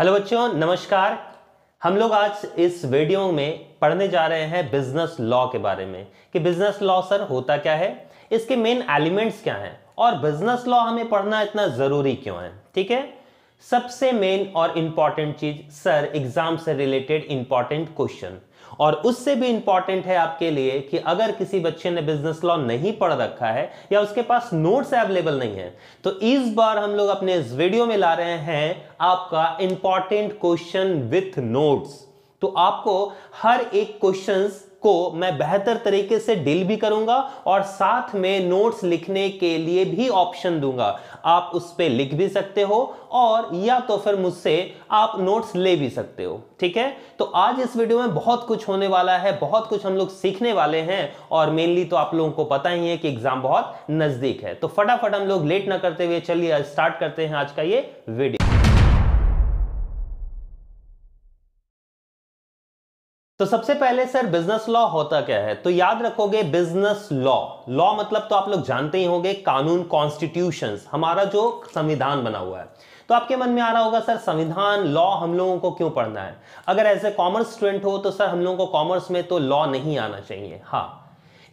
hello बच्चों नमस्कार हम लोग आज इस वीडियो में पढ़ने जा रहे हैं बिजनेस लॉ के बारे में कि बिजनेस लॉ सर होता क्या है इसके मेन एलिमेंट्स क्या हैं और बिजनेस लॉ हमें पढ़ना इतना ज़रूरी क्यों है ठीक है सबसे मेन और इम्पॉर्टेंट चीज़ सर एग्जाम से रिलेटेड इंपॉर्टेंट क्वेश्चन और उससे भी इंपॉर्टेंट है आपके लिए कि अगर किसी बच्चे ने बिजनेस लॉ नहीं पढ़ रखा है या उसके पास नोट्स अवेलेबल नहीं है तो इस बार हम लोग अपने इस वीडियो में ला रहे हैं आपका इंपॉर्टेंट क्वेश्चन विथ नोट्स तो आपको हर एक क्वेश्चन को मैं बेहतर तरीके से डील भी करूंगा और साथ में नोट्स लिखने के लिए भी ऑप्शन दूंगा आप उस पर लिख भी सकते हो और या तो फिर मुझसे आप नोट्स ले भी सकते हो ठीक है तो आज इस वीडियो में बहुत कुछ होने वाला है बहुत कुछ हम लोग सीखने वाले हैं और मेनली तो आप लोगों को पता ही है कि एग्जाम बहुत नजदीक है तो फटाफट हम लोग लेट ना करते हुए चलिए स्टार्ट करते हैं आज का ये वीडियो तो सबसे पहले सर बिजनेस लॉ होता क्या है तो याद रखोगे बिजनेस लॉ लॉ मतलब तो आप लोग जानते ही होंगे कानून कॉन्स्टिट्यूशन हमारा जो संविधान बना हुआ है तो आपके मन में आ रहा होगा सर संविधान लॉ हम लोगों को क्यों पढ़ना है अगर एज ए कॉमर्स स्टूडेंट हो तो सर हम लोगों को कॉमर्स में तो लॉ नहीं आना चाहिए हाँ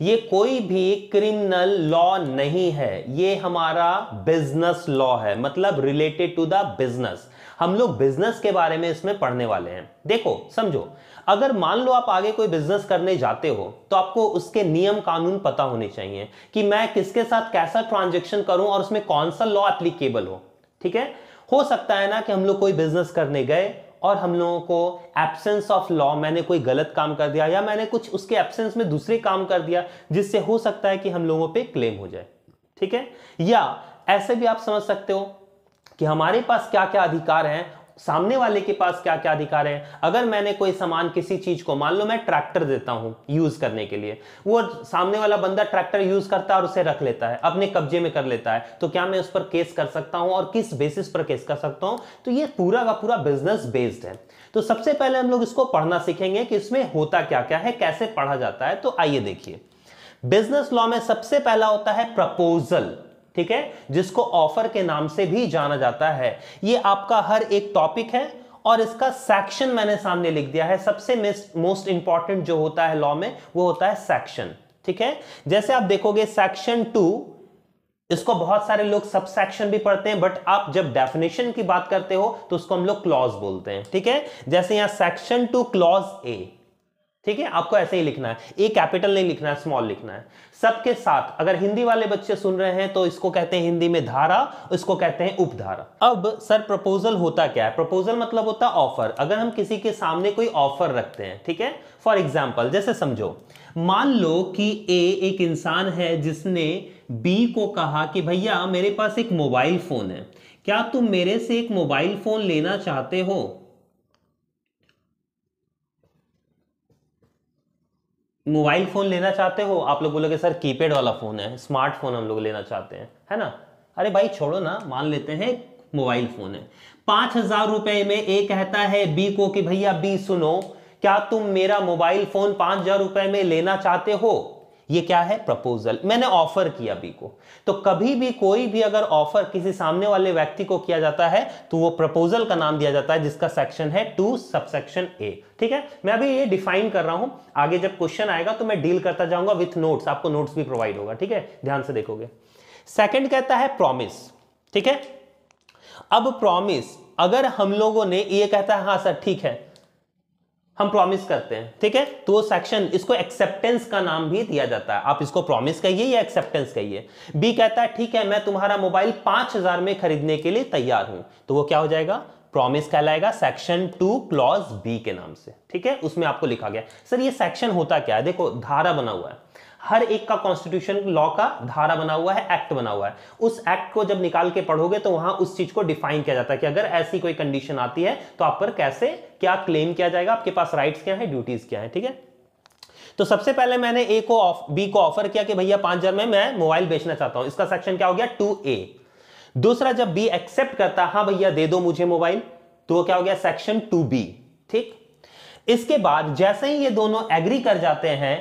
ये कोई भी क्रिमिनल लॉ नहीं है ये हमारा बिजनेस लॉ है मतलब रिलेटेड टू द बिजनेस हम लोग बिजनेस के बारे में इसमें पढ़ने वाले हैं देखो समझो अगर मान लो आप आगे कोई बिजनेस करने जाते हो तो आपको उसके नियम कानून पता होने चाहिए कि मैं किसके साथ कैसा ट्रांजेक्शन करूं और उसमें कौन सा लॉ एप्लीकेबल हो ठीक है हो सकता है ना कि हम लोग कोई बिजनेस करने गए और हम लोगों को एब्सेंस ऑफ लॉ मैंने कोई गलत काम कर दिया या मैंने कुछ उसके एब्सेंस में दूसरे काम कर दिया जिससे हो सकता है कि हम लोगों पे क्लेम हो जाए ठीक है या ऐसे भी आप समझ सकते हो कि हमारे पास क्या क्या अधिकार हैं सामने वाले के पास क्या क्या अधिकार है अगर मैंने कोई सामान किसी चीज को मान लो मैं ट्रैक्टर देता हूं यूज करने के लिए वो सामने वाला बंदा ट्रैक्टर यूज करता है और उसे रख लेता है अपने कब्जे में कर लेता है तो क्या मैं उस पर केस कर सकता हूं और किस बेसिस पर केस कर सकता हूं तो ये पूरा का पूरा बिजनेस बेस्ड है तो सबसे पहले हम लोग इसको पढ़ना सीखेंगे कि इसमें होता क्या क्या है कैसे पढ़ा जाता है तो आइए देखिए बिजनेस लॉ में सबसे पहला होता है प्रपोजल ठीक है जिसको ऑफर के नाम से भी जाना जाता है ये आपका हर एक टॉपिक है और इसका सेक्शन मैंने सामने लिख दिया है सबसे मोस्ट इंपॉर्टेंट जो होता है लॉ में वो होता है सेक्शन ठीक है जैसे आप देखोगे सेक्शन टू इसको बहुत सारे लोग सब सेक्शन भी पढ़ते हैं बट आप जब डेफिनेशन की बात करते हो तो उसको हम लोग क्लॉज बोलते हैं ठीक है जैसे यहां सेक्शन टू क्लॉज ए ठीक है आपको ऐसे ही लिखना है ए कैपिटल नहीं लिखना है स्मॉल लिखना है सबके साथ अगर हिंदी वाले बच्चे सुन रहे हैं तो इसको कहते हैं हिंदी में धारा इसको कहते हैं उपधारा अब सर प्रपोजल होता क्या है प्रपोजल मतलब होता है ऑफर अगर हम किसी के सामने कोई ऑफर रखते हैं ठीक है फॉर एग्जाम्पल जैसे समझो मान लो कि ए एक इंसान है जिसने बी को कहा कि भैया मेरे पास एक मोबाइल फोन है क्या तुम मेरे से एक मोबाइल फोन लेना चाहते हो मोबाइल फ़ोन लेना चाहते हो आप लोग बोलोगे सर कीपैड वाला फ़ोन है स्मार्टफोन हम लोग लेना चाहते हैं है ना अरे भाई छोड़ो ना मान लेते हैं मोबाइल फ़ोन है पाँच हज़ार रुपये में ए कहता है बी को कि भैया बी सुनो क्या तुम मेरा मोबाइल फ़ोन पाँच हज़ार रुपये में लेना चाहते हो ये क्या है प्रपोजल मैंने ऑफर किया बी को तो कभी भी कोई भी अगर ऑफर किसी सामने वाले व्यक्ति को किया जाता है तो वो प्रपोजल का नाम दिया जाता है जिसका सेक्शन है टू सबसेक्शन ए ठीक है मैं अभी ये डिफाइन कर रहा हूं आगे जब क्वेश्चन आएगा तो मैं डील करता जाऊंगा विथ नोट्स आपको नोट्स भी प्रोवाइड होगा ठीक है ध्यान से देखोगे सेकेंड कहता है प्रोमिस ठीक है अब प्रोमिस अगर हम लोगों ने ये कहता है हाँ सर ठीक है हम प्रॉमिस करते हैं ठीक है तो वो सेक्शन इसको एक्सेप्टेंस का नाम भी दिया जाता है आप इसको प्रॉमिस कहिए या एक्सेप्टेंस कहिए बी कहता है ठीक है मैं तुम्हारा मोबाइल पांच हजार में खरीदने के लिए तैयार हूं तो वो क्या हो जाएगा प्रॉमिस कहलाएगा सेक्शन टू क्लॉज बी के नाम से ठीक है उसमें आपको लिखा गया सर ये सेक्शन होता क्या है देखो धारा बना हुआ है हर एक का कॉन्स्टिट्यूशन लॉ का धारा बना हुआ है एक्ट बना हुआ है उस एक्ट को जब निकाल के पढ़ोगे तो वहां उस चीज को डिफाइन किया जाता है कि अगर ऐसी कोई कंडीशन आती है तो आप पर कैसे क्या क्लेम किया जाएगा आपके पास राइट्स क्या है ड्यूटीज क्या है ठीक है तो सबसे पहले मैंने ए को ऑफ बी को ऑफर किया कि भैया पांच हजार में मैं मोबाइल बेचना चाहता हूं इसका सेक्शन क्या हो गया टू ए दूसरा जब बी एक्सेप्ट करता हाँ भैया दे दो मुझे मोबाइल तो वो क्या हो गया सेक्शन टू बी ठीक इसके बाद जैसे ही ये दोनों एग्री कर जाते हैं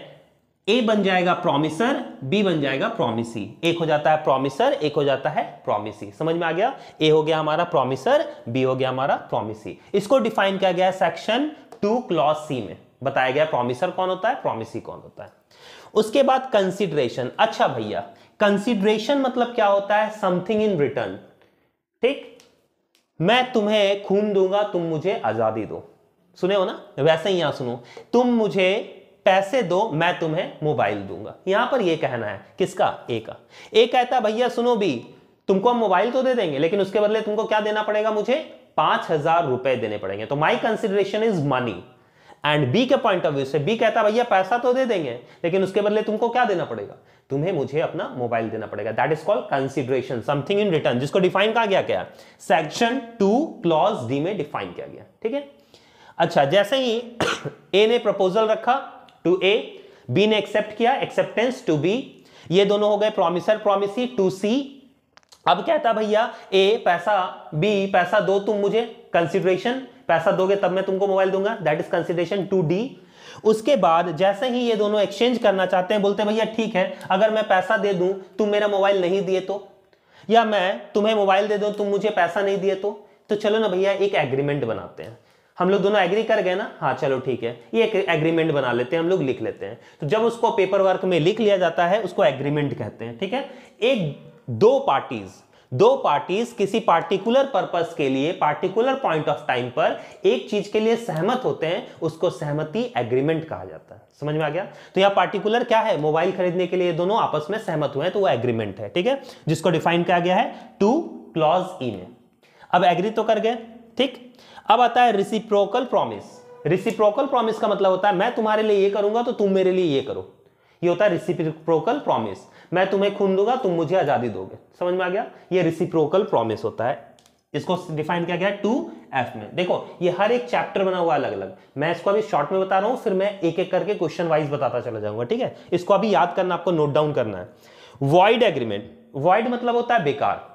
ए बन जाएगा प्रोमिसर बी बन जाएगा प्रोमिसी एक हो जाता है प्रोमिसर एक हो जाता है प्रोमिसी समझ में आ गया ए हो गया हमारा प्रोमिसर बी हो गया हमारा प्रोमिसी इसको डिफाइन किया गया सेक्शन टू क्लॉज सी में बताया गया प्रोमिसर कौन होता है प्रोमिसी कौन होता है उसके बाद कंसिडरेशन अच्छा भैया कंसिडरेशन मतलब क्या होता है समथिंग इन रिटर्न ठीक मैं तुम्हें खून दूंगा तुम मुझे आजादी दो सुने हो ना वैसे ही यहां सुनो तुम मुझे पैसे दो मैं तुम्हें मोबाइल दूंगा यहां पर यह कहना है किसका ए का ए कहता भैया सुनो भी तुमको हम मोबाइल तो दे देंगे लेकिन उसके बदले तुमको क्या देना पड़ेगा मुझे पांच हजार रुपए देने पड़ेंगे तो my consideration is money and B के पॉइंट ऑफ व्यू से बी कहता भैया पैसा तो दे देंगे लेकिन उसके बदले तुमको क्या देना पड़ेगा तुम्हें मुझे अपना मोबाइल देना पड़ेगा that is called consideration something in return जिसको डिफाइन कहा गया क्या सेक्शन टू क्लॉज डी में डिफाइन किया गया ठीक है अच्छा जैसे ही ए ने प्रपोजल रखा टू ए बी ने एक्सेप्ट किया एक्सेप्टेंस टू बी ये दोनों हो गए प्रोमिसर प्रोमिसी टू सी अब कहता भैया ए पैसा बी पैसा दो तुम मुझे कंसिडरेशन पैसा दोगे तब मैं तुमको मोबाइल दूंगा that is consideration two D उसके बाद जैसे ही ये दोनों एक्सचेंज करना चाहते हैं बोलते भैया ठीक है अगर मैं पैसा दे दूं तुम मेरा मोबाइल नहीं दिए तो या मैं तुम्हें मोबाइल दे दूं तुम मुझे पैसा नहीं दिए तो तो चलो ना भैया एक एग्रीमेंट बनाते हैं हम लोग दोनों एग्री कर गए ना हाँ चलो ठीक है ये एक एग्रीमेंट बना लेते हैं हम लोग लिख लेते हैं तो जब उसको पेपर वर्क में लिख लिया जाता है उसको एग्रीमेंट कहते हैं ठीक है एक दो पार्टीज दो पार्टीज किसी पार्टिकुलर पर्पस के लिए पार्टिकुलर पॉइंट ऑफ टाइम पर एक चीज के लिए सहमत होते हैं उसको सहमति एग्रीमेंट कहा जाता है समझ में आ गया तो यहाँ पार्टिकुलर क्या है मोबाइल खरीदने के लिए दोनों आपस में सहमत हुए हैं तो वो एग्रीमेंट है ठीक है जिसको डिफाइन किया गया है टू क्लॉज ई में अब एग्री तो कर गए ठीक अब आता है रिसिप्रोकल प्रॉमिस रिसिप्रोकल प्रॉमिस का मतलब होता है मैं तुम्हारे लिए ये करूंगा तो तुम मेरे लिए ये करो ये होता है रिसिप्रोकल प्रॉमिस मैं तुम्हें खून दूंगा तुम मुझे आजादी दोगे समझ में आ गया ये रिसिप्रोकल प्रॉमिस होता है इसको डिफाइन किया गया टू एफ में देखो ये हर एक चैप्टर बना हुआ अलग अलग मैं इसको अभी शॉर्ट में बता रहा हूं फिर मैं एक एक करके क्वेश्चन वाइज बताता चला जाऊंगा ठीक है इसको अभी याद करना आपको नोट डाउन करना है वॉइड एग्रीमेंट वॉइड मतलब होता है बेकार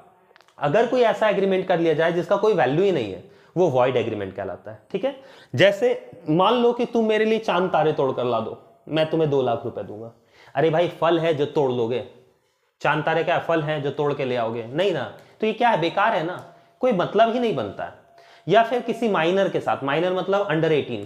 अगर कोई ऐसा एग्रीमेंट कर लिया जाए जिसका कोई वैल्यू ही नहीं है वो वॉइड एग्रीमेंट कहलाता है ठीक है जैसे मान लो कि तुम मेरे लिए चांद तारे तोड़कर ला दो मैं तुम्हें दो लाख रुपए दूंगा अरे भाई फल है जो तोड़ लोगे चांद तारे क्या फल है जो तोड़ के ले आओगे नहीं ना तो ये क्या है बेकार है ना कोई मतलब ही नहीं बनता या फिर किसी माइनर के साथ माइनर मतलब अंडर एटीन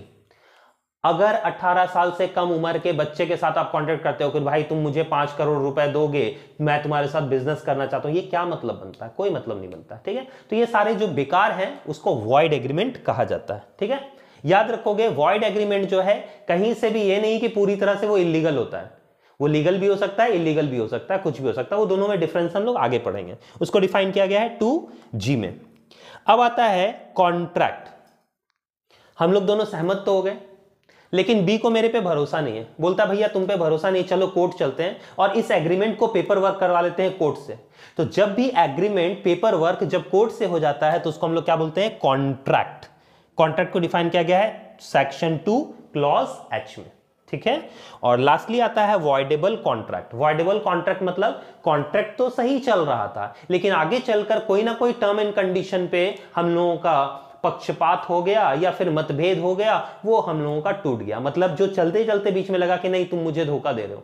अगर 18 साल से कम उम्र के बच्चे के साथ आप कॉन्ट्रैक्ट करते हो कि भाई तुम मुझे पांच करोड़ रुपए दोगे मैं तुम्हारे साथ बिजनेस करना चाहता हूं ये क्या मतलब बनता है कोई मतलब नहीं बनता ठीक है तो ये सारे जो बेकार हैं उसको वॉइड एग्रीमेंट कहा जाता है ठीक है याद रखोगे वॉइड एग्रीमेंट जो है कहीं से भी ये नहीं कि पूरी तरह से वो इलीगल होता है वो लीगल भी हो सकता है इलीगल भी हो सकता है कुछ भी हो सकता है वो दोनों में डिफरेंस हम लोग आगे पढ़ेंगे उसको डिफाइन किया गया है टू जी में अब आता है कॉन्ट्रैक्ट हम लोग दोनों सहमत तो हो गए लेकिन बी को मेरे पे भरोसा नहीं है बोलता भैया तुम पे भरोसा नहीं चलो कोर्ट चलते हैं और इस एग्रीमेंट को पेपर वर्क करवा लेते हैं कोर्ट से तो जब भी एग्रीमेंट पेपर वर्क जब कोर्ट से हो जाता है तो उसको हम लोग क्या बोलते हैं कॉन्ट्रैक्ट कॉन्ट्रैक्ट को डिफाइन किया गया है सेक्शन टू क्लॉज एच में ठीक है और लास्टली आता है वॉइडेबल कॉन्ट्रैक्ट वॉइडेबल कॉन्ट्रैक्ट मतलब कॉन्ट्रैक्ट तो सही चल रहा था लेकिन आगे चलकर कोई ना कोई टर्म एंड कंडीशन पे हम लोगों का पक्षपात हो गया या फिर मतभेद हो गया वो हम लोगों का टूट गया मतलब जो चलते चलते बीच में लगा कि नहीं तुम मुझे धोखा दे रहे हो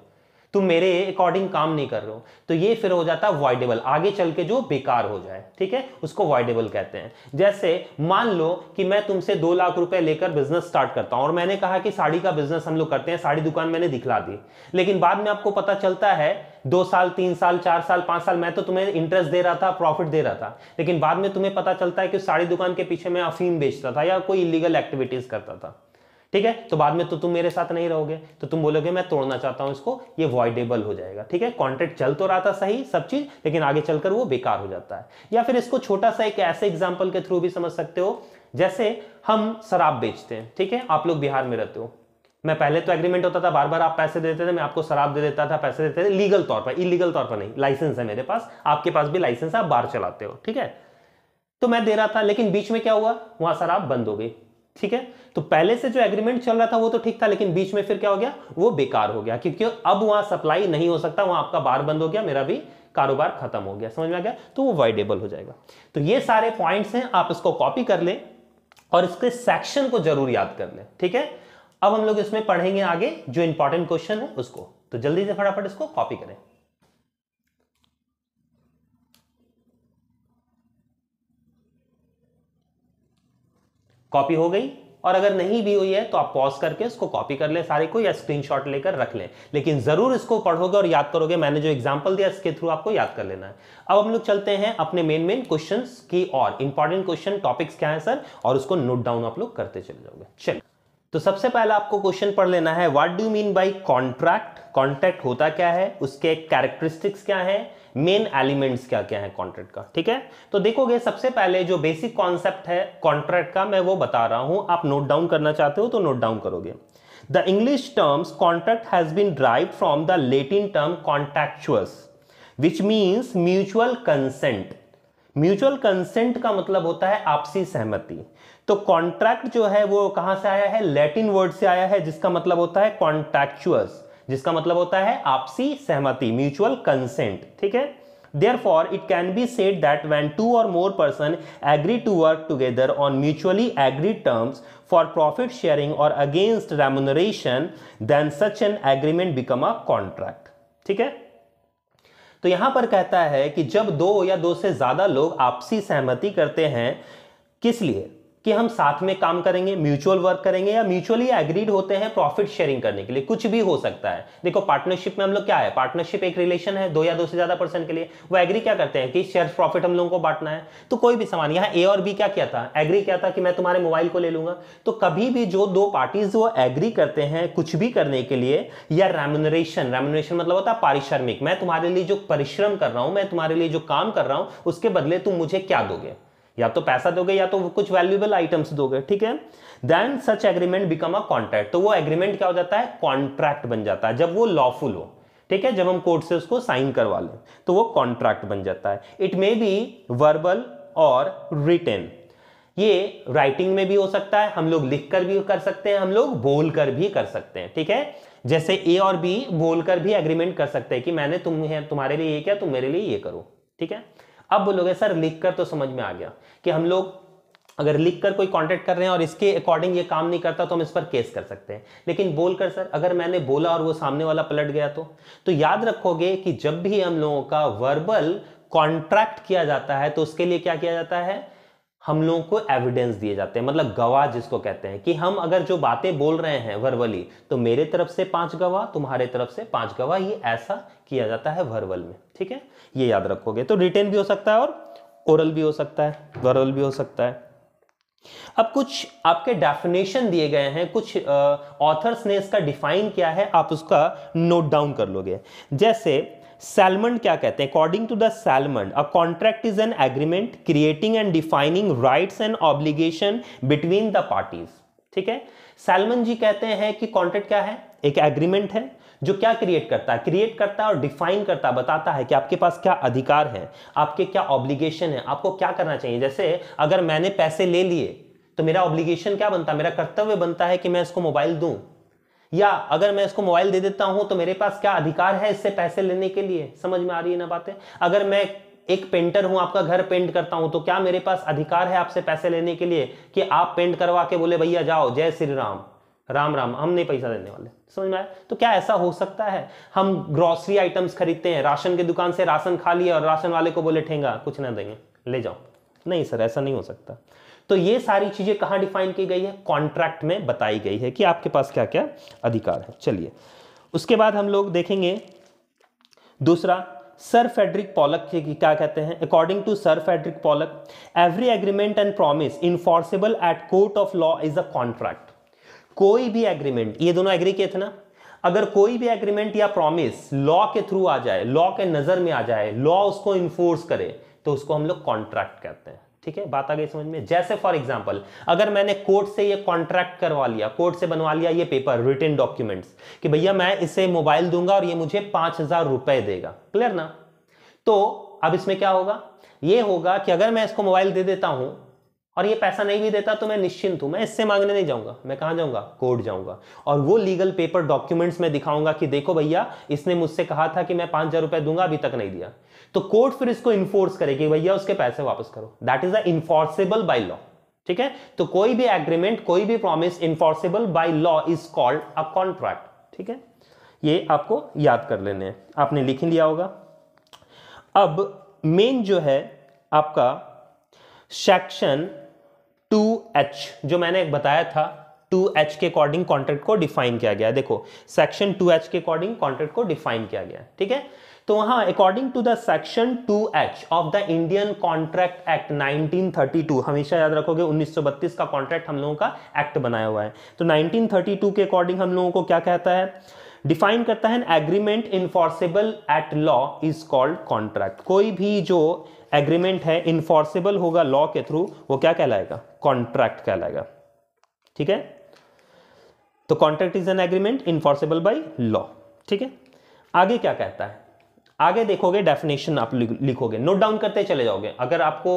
तुम मेरे अकॉर्डिंग काम नहीं कर रहे हो तो ये फिर हो जाता है वॉइडेबल आगे चल के जो बेकार हो जाए ठीक है उसको वॉइडेबल कहते हैं जैसे मान लो कि मैं तुमसे दो लाख रुपए लेकर बिजनेस स्टार्ट करता हूं और मैंने कहा कि साड़ी का बिजनेस हम लोग करते हैं साड़ी दुकान मैंने दिखला दी लेकिन बाद में आपको पता चलता है दो साल तीन साल चार साल पांच साल मैं तो तुम्हें इंटरेस्ट दे रहा था प्रॉफिट दे रहा था लेकिन बाद में तुम्हें पता चलता है कि साड़ी दुकान के पीछे मैं अफीम बेचता था या कोई इलीगल एक्टिविटीज़ करता था ठीक है तो बाद में तो तुम मेरे साथ नहीं रहोगे तो तुम बोलोगे मैं तोड़ना चाहता हूं इसको ये वॉइडेबल हो जाएगा ठीक है कॉन्ट्रैक्ट चल तो रहा था सही सब चीज़ लेकिन आगे चलकर वो बेकार हो जाता है या फिर इसको छोटा सा एक ऐसे एग्जाम्पल के थ्रू भी समझ सकते हो जैसे हम शराब बेचते हैं ठीक है आप लोग बिहार में रहते हो मैं पहले तो एग्रीमेंट होता था बार बार आप पैसे देते थे मैं आपको शराब दे देता था पैसे देते थे लीगल तौर पर इलीगल तौर पर नहीं लाइसेंस है मेरे पास आपके पास भी लाइसेंस है आप बार चलाते हो ठीक है तो मैं दे रहा था लेकिन बीच में क्या हुआ वहां शराब बंद हो गई ठीक है तो पहले से जो एग्रीमेंट चल रहा था वो तो ठीक था लेकिन बीच में फिर क्या हो गया वो बेकार हो गया क्योंकि अब वहां सप्लाई नहीं हो सकता वहां आपका बार बंद हो गया मेरा भी कारोबार खत्म हो गया समझ में आ गया तो वो वाइडेबल हो जाएगा तो ये सारे पॉइंट्स हैं आप इसको कॉपी कर लें और इसके सेक्शन को जरूर याद कर लें ठीक है अब हम लोग इसमें पढ़ेंगे आगे जो इंपॉर्टेंट क्वेश्चन है उसको तो जल्दी से फटाफट इसको कॉपी करें कॉपी हो गई और अगर नहीं भी हुई है तो आप पॉज करके उसको कॉपी कर लें सारे को या स्क्रीनशॉट लेकर रख लें लेकिन ज़रूर इसको पढ़ोगे और याद करोगे मैंने जो एग्जाम्पल दिया इसके थ्रू आपको याद कर लेना है अब हम लोग चलते हैं अपने मेन मेन क्वेश्चन की और इंपॉर्टेंट क्वेश्चन टॉपिक्स क्या है सर और उसको नोट डाउन आप लोग करते चले जाओगे चलिए तो सबसे पहले आपको क्वेश्चन पढ़ लेना है what do mean by contract contract होता क्या है उसके कैरेक्टरिस्टिक्स क्या है मेन एलिमेंट्स क्या क्या है कॉन्ट्रैक्ट का ठीक है तो देखोगे सबसे पहले जो बेसिक कॉन्सेप्ट है कॉन्ट्रैक्ट का मैं वो बता रहा हूं आप नोट डाउन करना चाहते हो तो नोट डाउन करोगे the English terms contract has been derived from the Latin term contractus which means mutual consent mutual consent का मतलब होता है आपसी सहमति तो कॉन्ट्रैक्ट जो है वो कहां से आया है लैटिन वर्ड से आया है जिसका मतलब होता है कॉन्ट्रैक्चुअस जिसका मतलब होता है आपसी सहमति म्यूचुअल कंसेंट ठीक है therefore it can be said that when two or more person agree to work together on mutually agreed terms for profit sharing or against remuneration then such an agreement become a contract ठीक है तो यहां पर कहता है कि जब दो या दो से ज्यादा लोग आपसी सहमति करते हैं किस लिए कि हम साथ में काम करेंगे म्यूचुअल वर्क करेंगे या म्यूचुअली एग्रीड होते हैं प्रॉफिट शेयरिंग करने के लिए कुछ भी हो सकता है देखो पार्टनरशिप में हम लोग क्या है पार्टनरशिप एक रिलेशन है दो या दो से ज्यादा परसेंट के लिए वो एग्री क्या करते हैं कि शेयर प्रॉफिट हम लोगों को बांटना है तो कोई भी सामान यहाँ ए और बी क्या किया था एग्री क्या था कि मैं तुम्हारे मोबाइल को ले लूंगा तो कभी भी जो दो पार्टीज वो एग्री करते हैं कुछ भी करने के लिए या रेमुनरेशन रेमुनरेशन मतलब होता है पारिश्रमिक मैं तुम्हारे लिए जो परिश्रम कर रहा हूं मैं तुम्हारे लिए जो काम कर रहा हूं उसके बदले तुम मुझे क्या दोगे या तो पैसा दोगे या तो कुछ वैल्यूएबल आइटम्स दोगे ठीक है then such agreement become a contract तो वो एग्रीमेंट क्या हो जाता है कॉन्ट्रैक्ट बन जाता है जब वो लॉफुल हो ठीक है जब हम कोर्ट से उसको साइन करवा लें तो वो कॉन्ट्रैक्ट बन जाता है इट मे बी वर्बल और रिटेन ये राइटिंग में भी हो सकता है हम लोग लिख कर भी कर सकते हैं हम लोग बोल कर भी कर सकते हैं ठीक है जैसे ए और बी बोल कर भी एग्रीमेंट कर सकते हैं कि मैंने तुम्हें तुम्हारे लिए ये किया तुम मेरे लिए ये करो ठीक है अब बोलोगे सर लिख कर तो समझ में आ गया कि हम लोग अगर लिख कर कोई कांटेक्ट कर रहे हैं और इसके अकॉर्डिंग ये काम नहीं करता तो हम इस पर केस कर सकते हैं लेकिन बोलकर सर अगर मैंने बोला और वो सामने वाला पलट गया तो तो याद रखोगे कि जब भी हम लोगों का वर्बल कॉन्ट्रैक्ट किया जाता है तो उसके लिए क्या किया जाता है हम लोगों को एविडेंस दिए जाते हैं मतलब गवाह जिसको कहते हैं कि हम अगर जो बातें बोल रहे हैं वर्वली तो मेरे तरफ से पांच गवाह तुम्हारे तरफ से पांच गवाह ये ऐसा किया जाता है वर्वल में ठीक है ये याद रखोगे तो रिटेन भी हो सकता है और ओरल भी हो सकता है वर्वल भी हो सकता है अब कुछ आपके डेफिनेशन दिए गए हैं कुछ ऑथर्स ने इसका डिफाइन किया है आप उसका नोट डाउन कर लोगे जैसे सैलमंड क्या कहते हैं according to the Salmond a contract is an agreement creating and defining rights and obligation between the parties ठीक है सैलमन जी कहते हैं कि कॉन्ट्रैक्ट क्या है एक एग्रीमेंट है जो क्या क्रिएट करता है क्रिएट करता है और डिफाइन करता है बताता है कि आपके पास क्या अधिकार है आपके क्या ऑब्लिगेशन है आपको क्या करना चाहिए जैसे अगर मैंने पैसे ले लिए तो मेरा ऑब्लिगेशन क्या बनता है मेरा कर्तव्य बनता है कि मैं इसको मोबाइल दूं या अगर मैं इसको मोबाइल दे देता हूं तो मेरे पास क्या अधिकार है इससे पैसे लेने के लिए समझ में आ रही है ना बातें अगर मैं एक पेंटर हूं आपका घर पेंट करता हूं तो क्या मेरे पास अधिकार है आपसे पैसे लेने के लिए कि आप पेंट करवा के बोले भैया जाओ जय श्री राम राम राम हम नहीं पैसा देने वाले समझ में आया तो क्या ऐसा हो सकता है हम ग्रॉसरी आइटम्स खरीदते हैं राशन की दुकान से राशन खा लिए और राशन वाले को बोले ठेंगा कुछ ना देंगे ले जाओ नहीं सर ऐसा नहीं हो सकता तो ये सारी चीजें कहां डिफाइन की गई है कॉन्ट्रैक्ट में बताई गई है कि आपके पास क्या क्या अधिकार है चलिए उसके बाद हम लोग देखेंगे दूसरा सर फेडरिक पॉलक क्या कहते हैं according to sir Frederick Pollock every agreement and promise enforceable at court of law is a contract कोई भी एग्रीमेंट ये दोनों एग्री किए थे ना अगर कोई भी एग्रीमेंट या प्रॉमिस लॉ के थ्रू आ जाए लॉ के नजर में आ जाए लॉ उसको इन्फोर्स करे तो उसको हम लोग कॉन्ट्रैक्ट कहते हैं ठीक है बात आ गई समझ में जैसे फॉर एग्जाम्पल अगर मैंने कोर्ट से ये कॉन्ट्रैक्ट करवा लिया कोर्ट से बनवा लिया ये पेपर रिटर्न डॉक्यूमेंट्स कि भैया मैं इसे मोबाइल दूंगा और ये मुझे पांच हजार रुपए देगा क्लियर ना तो अब इसमें क्या होगा ये होगा कि अगर मैं इसको मोबाइल दे देता हूं और ये पैसा नहीं भी देता तो मैं निश्चिंत हूं मैं इससे मांगने नहीं जाऊंगा मैं कहा जाऊंगा कोर्ट जाऊंगा और वो लीगल पेपर डॉक्यूमेंट्स में दिखाऊंगा कि देखो भैया इसने मुझसे कहा था कि मैं पांच हजार रुपए दूंगा अभी तक नहीं दिया तो कोर्ट फिर इसको इन्फोर्स करेगी भैया उसके पैसे वापस करो that is a enforceable by law ठीक है तो कोई भी एग्रीमेंट कोई भी promise enforceable by law is called a contract ठीक है ये आपको याद कर लेने आपने लिख ही लिया होगा अब मेन जो है आपका सेक्शन टू एच जो मैंने एक बताया था टू एच के अकॉर्डिंग कॉन्ट्रैक्ट को डिफाइन किया गया देखो सेक्शन टू एच के अकॉर्डिंग कॉन्ट्रैक्ट को डिफाइन किया गया ठीक है तो वहां according to the section 2H of the Indian contract act 1932 हमेशा याद रखोगे 1932 का कॉन्ट्रैक्ट हम लोगों का एक्ट बनाया हुआ है तो 1932 के अकॉर्डिंग हम लोगों को क्या कहता है डिफाइन करता है agreement enforceable at law is called contract कोई भी जो एग्रीमेंट है इन्फोर्सेबल होगा लॉ के थ्रू वो क्या कहलाएगा कॉन्ट्रैक्ट कहलाएगा ठीक है तो contract is an agreement enforceable by law ठीक है आगे क्या कहता है आगे देखोगे डेफिनेशन आप लिखोगे नोट डाउन करते चले जाओगे अगर आपको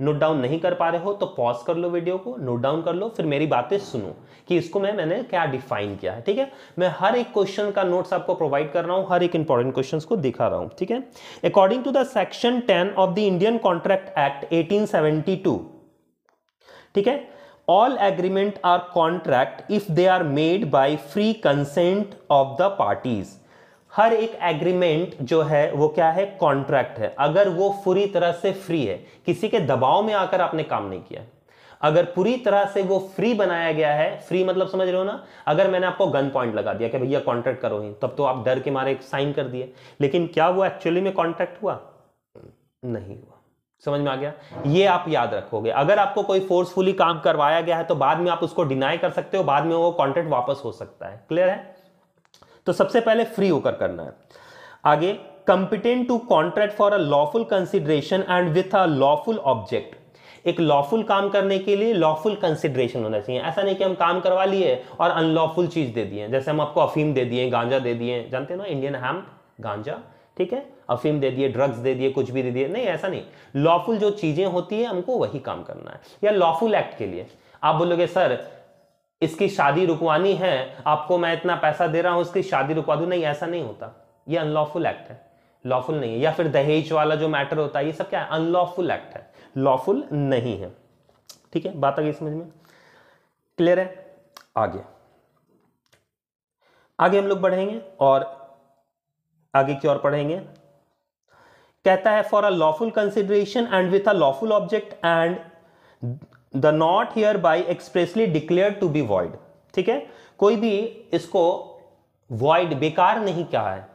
नोट डाउन नहीं कर पा रहे हो तो पॉज कर लो वीडियो को नोट डाउन कर लो फिर मेरी बातें सुनो कि इसको मैं मैंने क्या डिफाइन किया है ठीक है मैं हर एक क्वेश्चन का नोट्स आपको प्रोवाइड कर रहा हूँ हर एक इंपॉर्टेंट क्वेश्चन को दिखा रहा हूँ ठीक है according to the section ten of the Indian contract act eighteen ठीक है all agreement are contract if they are made by free consent of the parties हर एक एग्रीमेंट जो है वो क्या है कॉन्ट्रैक्ट है अगर वो पूरी तरह से फ्री है किसी के दबाव में आकर आपने काम नहीं किया अगर पूरी तरह से वो फ्री बनाया गया है फ्री मतलब समझ रहे हो ना अगर मैंने आपको गन पॉइंट लगा दिया कि भैया कॉन्ट्रैक्ट करो ही तब तो आप डर के मारे साइन कर दिए लेकिन क्या वो एक्चुअली में कॉन्ट्रैक्ट हुआ नहीं हुआ समझ में आ गया ये आप याद रखोगे अगर आपको कोई फोर्सफुली काम करवाया गया है तो बाद में आप उसको डिनाई कर सकते हो बाद में वो कॉन्ट्रैक्ट वापस हो सकता है क्लियर है तो सबसे पहले फ्री होकर करना है आगे competent to contract for a lawful consideration and with a lawful object एक लॉफुल काम करने के लिए लॉफुल कंसिडरेशन होना चाहिए ऐसा नहीं कि हम काम करवा लिए और अनलॉफुल चीज दे दिए जैसे हम आपको अफीम दे दिए गांजा दे दिए जानते ना इंडियन हैम गांजा ठीक है अफीम दे दिए ड्रग्स दे दिए कुछ भी दे दिए नहीं ऐसा नहीं लॉफुल जो चीजें होती है हमको वही काम करना है या लॉफुल एक्ट के लिए आप बोलोगे सर इसकी शादी रुकवानी है आपको मैं इतना पैसा दे रहा हूं इसकी शादी रुकवा दू नहीं ऐसा नहीं होता ये अनलॉफुल एक्ट है लॉफुल नहीं है या फिर दहेज वाला जो मैटर होता है ये सब क्या है अनलॉफुल एक्ट है लॉफुल नहीं है ठीक है बात आ गई समझ में क्लियर है आगे आगे हम लोग बढ़ेंगे और आगे की ओर पढ़ेंगे कहता है for a lawful consideration and with a lawful object and the not hereby expressly declare to be void ठीक है कोई भी इसको वॉइड बेकार नहीं क्या है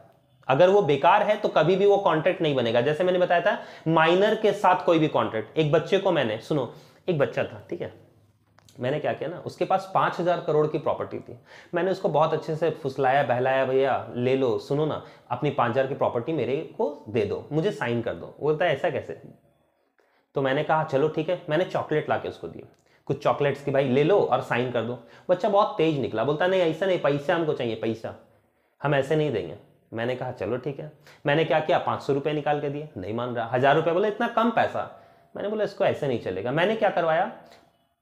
अगर वो बेकार है तो कभी भी वो कॉन्ट्रैक्ट नहीं बनेगा जैसे मैंने बताया था माइनर के साथ कोई भी कॉन्ट्रैक्ट एक बच्चे को मैंने सुनो एक बच्चा था ठीक है मैंने क्या किया ना उसके पास पांच हज़ार करोड़ की प्रॉपर्टी थी मैंने उसको बहुत अच्छे से फुसलाया बहलाया भैया ले लो सुनो ना अपनी पांच हज़ार की प्रॉपर्टी मेरे को दे दो मुझे साइन कर दो बोलता है ऐसा कैसे तो मैंने कहा चलो ठीक है मैंने चॉकलेट ला के उसको दिया कुछ चॉकलेट्स की भाई ले लो और साइन कर दो बच्चा बहुत तेज निकला बोलता नहीं ऐसा नहीं पैसा हमको चाहिए पैसा हम ऐसे नहीं देंगे मैंने कहा चलो ठीक है मैंने क्या किया पाँच सौ रुपये निकाल के दिए नहीं मान रहा हज़ार रुपये बोले इतना कम पैसा मैंने बोला इसको ऐसे नहीं चलेगा मैंने क्या करवाया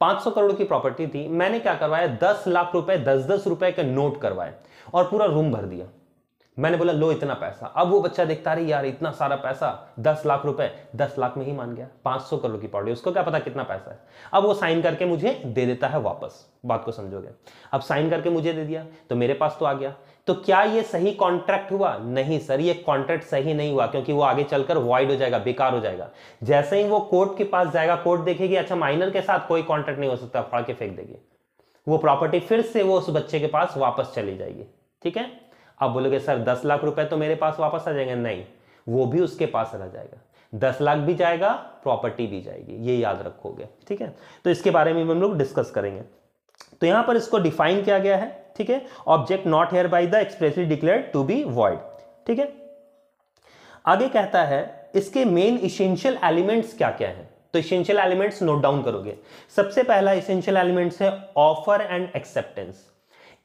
पाँच सौ करोड़ की प्रॉपर्टी थी मैंने क्या करवाया दस लाख रुपए दस दस रुपए के नोट करवाए और पूरा रूम भर दिया मैंने बोला लो इतना पैसा अब वो बच्चा देखता रही यार इतना सारा पैसा दस लाख रुपए दस लाख में ही मान गया पांच सौ करोड़ की पॉडी उसको क्या पता कितना पैसा है अब वो साइन करके मुझे दे देता है वापस बात को समझोगे अब साइन करके मुझे दे दिया तो मेरे पास तो आ गया तो क्या ये सही कॉन्ट्रैक्ट हुआ नहीं सर ये कॉन्ट्रैक्ट सही नहीं हुआ क्योंकि वो आगे चलकर वाइड हो जाएगा बेकार हो जाएगा जैसे ही वो कोर्ट के पास जाएगा कोर्ट देखेगी अच्छा माइनर के साथ कोई कॉन्ट्रैक्ट नहीं हो सकता फाड़ के फेंक देगी वो प्रॉपर्टी फिर से वो उस बच्चे के पास वापस चली जाएगी ठीक है आप बोलोगे सर दस लाख रुपए तो मेरे पास वापस आ जाएंगे नहीं वो भी उसके पास रह जाएगा दस लाख भी जाएगा प्रॉपर्टी भी जाएगी ये याद रखोगे ठीक है तो इसके बारे में हम लोग डिस्कस करेंगे तो यहां पर इसको डिफाइन किया गया है ठीक है object not hereby the expressly declare to be void ठीक है आगे कहता है इसके मेन इसेंशियल एलिमेंट्स क्या क्या है तो इसेंशियल एलिमेंट्स नोट डाउन करोगे सबसे पहला इसेंशियल एलिमेंट्स है ऑफर एंड एक्सेप्टेंस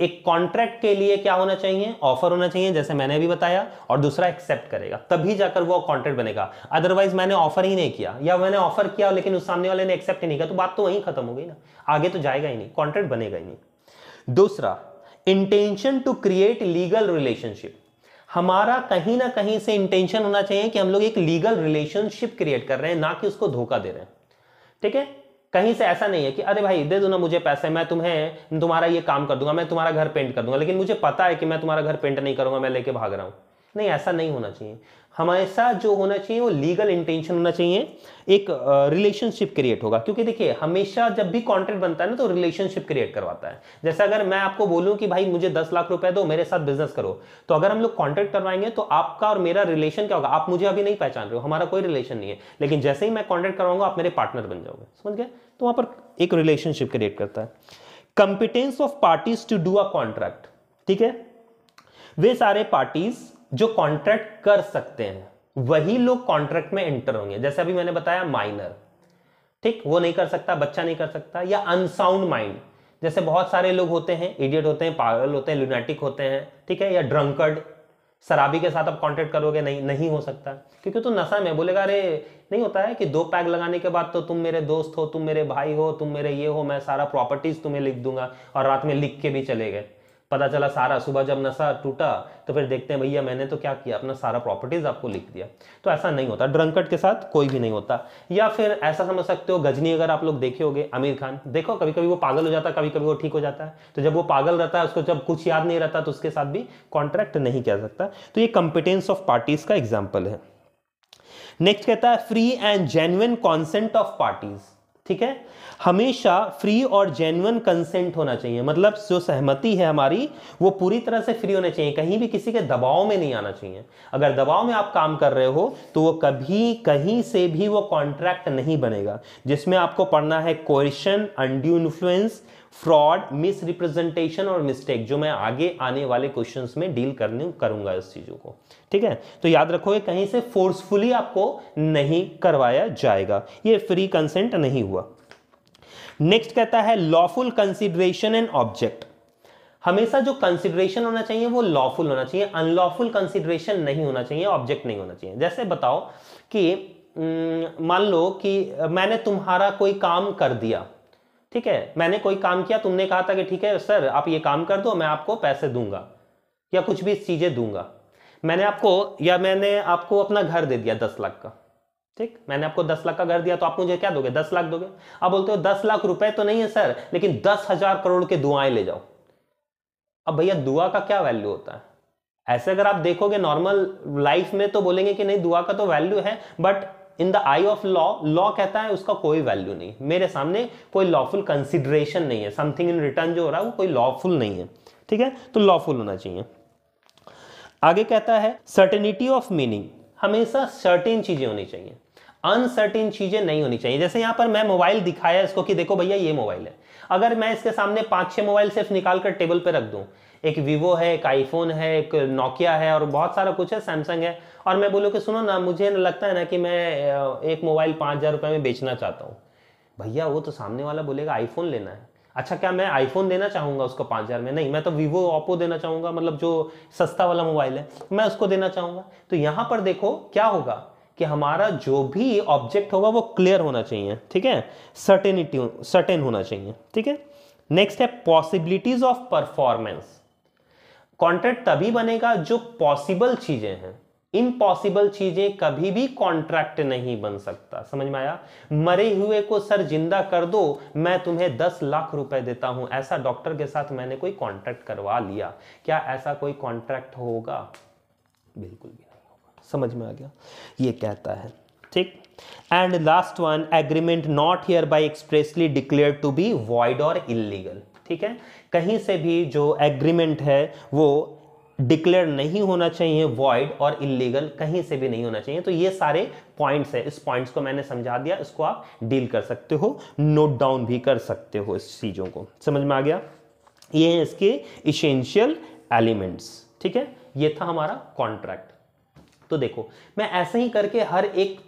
एक कॉन्ट्रैक्ट के लिए क्या होना चाहिए ऑफर होना चाहिए जैसे मैंने भी बताया और दूसरा एक्सेप्ट करेगा तभी जाकर वो कॉन्ट्रैक्ट बनेगा अदरवाइज मैंने ऑफर ही नहीं किया या मैंने ऑफर किया लेकिन उस सामने वाले ने एक्सेप्ट नहीं किया तो बात तो वहीं खत्म हो गई ना आगे तो जाएगा ही नहीं कॉन्ट्रैक्ट बनेगा ही नहीं दूसरा intention to create legal relationship हमारा कहीं ना कहीं से इंटेंशन होना चाहिए कि हम लोग एक लीगल रिलेशनशिप क्रिएट कर रहे हैं ना कि उसको धोखा दे रहे हैं ठीक है कहीं से ऐसा नहीं है कि अरे भाई दे दो ना मुझे पैसे मैं तुम्हें तुम्हारा ये काम कर दूंगा मैं तुम्हारा घर पेंट कर दूंगा लेकिन मुझे पता है कि मैं तुम्हारा घर पेंट नहीं करूंगा मैं लेके भाग रहा हूँ नहीं ऐसा नहीं होना चाहिए हमेशा जो होना चाहिए वो लीगल इंटेंशन होना चाहिए एक रिलेशनशिप क्रिएट होगा क्योंकि देखिए हमेशा जब भी कॉन्ट्रैक्ट बनता है ना तो रिलेशनशिप क्रिएट करवाता है जैसे अगर मैं आपको बोलूं कि भाई मुझे दस लाख रुपए दो मेरे साथ बिजनेस करो तो अगर हम लोग कॉन्ट्रैक्ट करवाएंगे तो आपका और मेरा रिलेशन क्या होगा आप मुझे अभी नहीं पहचान रहे हो हमारा कोई रिलेशन नहीं है लेकिन जैसे ही मैं कॉन्ट्रैक्ट करवाऊंगा आप मेरे पार्टनर बन जाओगे समझ गए तो वहां पर एक रिलेशनशिप क्रिएट करता है competence of parties to do a contract ठीक है वे सारे पार्टीज जो कॉन्ट्रैक्ट कर सकते हैं वही लोग कॉन्ट्रैक्ट में एंटर होंगे जैसे अभी मैंने बताया माइनर ठीक वो नहीं कर सकता बच्चा नहीं कर सकता या अनसाउंड माइंड जैसे बहुत सारे लोग होते हैं इडियट होते हैं पागल होते हैं लुनेटिक होते हैं ठीक है या ड्रंकर्ड शराबी के साथ आप कॉन्ट्रैक्ट करोगे नहीं नहीं हो सकता क्योंकि तो नशा में बोलेगा अरे नहीं होता है कि दो पैग लगाने के बाद तो तुम मेरे दोस्त हो तुम मेरे भाई हो तुम मेरे ये हो मैं सारा प्रॉपर्टीज तुम्हें लिख दूंगा और रात में लिख के भी चले गए पता चला सारा सुबह जब नशा टूटा तो फिर देखते हैं भैया मैंने तो क्या किया अपना सारा प्रॉपर्टीज आपको लिख दिया तो ऐसा नहीं होता ड्रंकट के साथ कोई भी नहीं होता या फिर ऐसा समझ सकते हो गजनी अगर आप लोग देखे होगे आमिर खान देखो कभी कभी वो पागल हो जाता है कभी कभी वो ठीक हो जाता है तो जब वो पागल रहता है उसको जब कुछ याद नहीं रहता तो उसके साथ भी कॉन्ट्रैक्ट नहीं कह सकता तो ये कंपिटेंस ऑफ पार्टीज का एग्जाम्पल है नेक्स्ट कहता है free and genuine consent of parties ठीक है हमेशा फ्री और जेन्युन कंसेंट होना चाहिए मतलब जो सहमति है हमारी वो पूरी तरह से फ्री होना चाहिए कहीं भी किसी के दबाव में नहीं आना चाहिए अगर दबाव में आप काम कर रहे हो तो वो कभी कहीं से भी वो कॉन्ट्रैक्ट नहीं बनेगा जिसमें आपको पढ़ना है question undue influence fraud misrepresentation और मिस्टेक जो मैं आगे आने वाले क्वेश्चन में डील करने करूंगा इस चीज़ों को ठीक है तो याद रखोगे कहीं से फोर्सफुली आपको नहीं करवाया जाएगा ये फ्री कंसेंट नहीं हुआ नेक्स्ट कहता है लॉफुल कंसिडरेशन एंड ऑब्जेक्ट हमेशा जो कंसिडरेशन होना चाहिए वो लॉफुल होना चाहिए अनलॉफुल कंसिडरेशन नहीं होना चाहिए ऑब्जेक्ट नहीं होना चाहिए जैसे बताओ कि हम्म, मान लो कि मैंने तुम्हारा कोई काम कर दिया ठीक है मैंने कोई काम किया तुमने कहा था कि ठीक है सर आप ये काम कर दो मैं आपको पैसे दूंगा या कुछ भी चीज़ें दूंगा मैंने आपको या मैंने आपको अपना घर दे दिया दस लाख का ठीक मैंने आपको दस लाख का घर दिया तो आप मुझे क्या दोगे दस लाख दोगे आप बोलते हो दस लाख रुपए तो नहीं है सर लेकिन दस हजार करोड़ के दुआएं ले जाओ अब भैया दुआ का क्या वैल्यू होता है ऐसे अगर आप देखोगे नॉर्मल लाइफ में तो बोलेंगे कि नहीं दुआ का तो वैल्यू है but in the eye of law law कहता है उसका कोई वैल्यू नहीं मेरे सामने कोई लॉफुल कंसिडरेशन नहीं है समथिंग इन रिटर्न जो हो रहा है वो कोई लॉफुल नहीं है ठीक है तो लॉफुल होना चाहिए आगे कहता है सर्टेनिटी ऑफ मीनिंग हमेशा सर्टेन चीजें होनी चाहिए अनसर्टिन चीजें नहीं होनी चाहिए जैसे यहां पर मैं मोबाइल दिखाया इसको कि देखो भैया ये मोबाइल है अगर मैं इसके सामने पांच छह मोबाइल सिर्फ निकाल कर टेबल पर रख दूं एक वीवो है एक आईफोन है एक नोकिया है और बहुत सारा कुछ है सैमसंग है और मैं बोलूँ कि सुनो ना मुझे लगता है ना कि मैं एक मोबाइल पाँच हज़ार रुपये में बेचना चाहता हूँ भैया वो तो सामने वाला बोलेगा आईफोन लेना है अच्छा क्या मैं आईफोन देना चाहूँगा उसको पाँच हज़ार में नहीं मैं तो वीवो ओप्पो देना चाहूँगा मतलब जो सस्ता वाला मोबाइल है मैं उसको देना चाहूँगा तो यहाँ पर देखो क्या होगा कि हमारा जो भी ऑब्जेक्ट होगा वो क्लियर होना चाहिए ठीक है सर्टेनिटी सर्टेन होना चाहिए ठीक है नेक्स्ट है पॉसिबिलिटीज ऑफ परफॉर्मेंस कॉन्ट्रैक्ट तभी बनेगा जो पॉसिबल चीजें हैं इम्पॉसिबल चीजें कभी भी कॉन्ट्रैक्ट नहीं बन सकता समझ में आया मरे हुए को सर जिंदा कर दो मैं तुम्हें दस लाख रुपए देता हूं ऐसा डॉक्टर के साथ मैंने कोई कॉन्ट्रैक्ट करवा लिया क्या ऐसा कोई कॉन्ट्रैक्ट होगा बिल्कुल भी समझ में आ गया ये कहता है ठीक and last one agreement not hereby expressly declare to be void और इलीगल ठीक है कहीं से भी जो एग्रीमेंट है वो डिक्लेयर नहीं होना चाहिए वॉइड और इलीगल कहीं से भी नहीं होना चाहिए तो ये सारे पॉइंट्स है इस पॉइंट्स को मैंने समझा दिया इसको आप डील कर सकते हो नोट डाउन भी कर सकते हो इस चीज़ों को समझ में आ गया ये है इसके इसेंशियल एलिमेंट्स ठीक है ये था हमारा कॉन्ट्रैक्ट तो देखो मैं ऐसे ही करके हर एक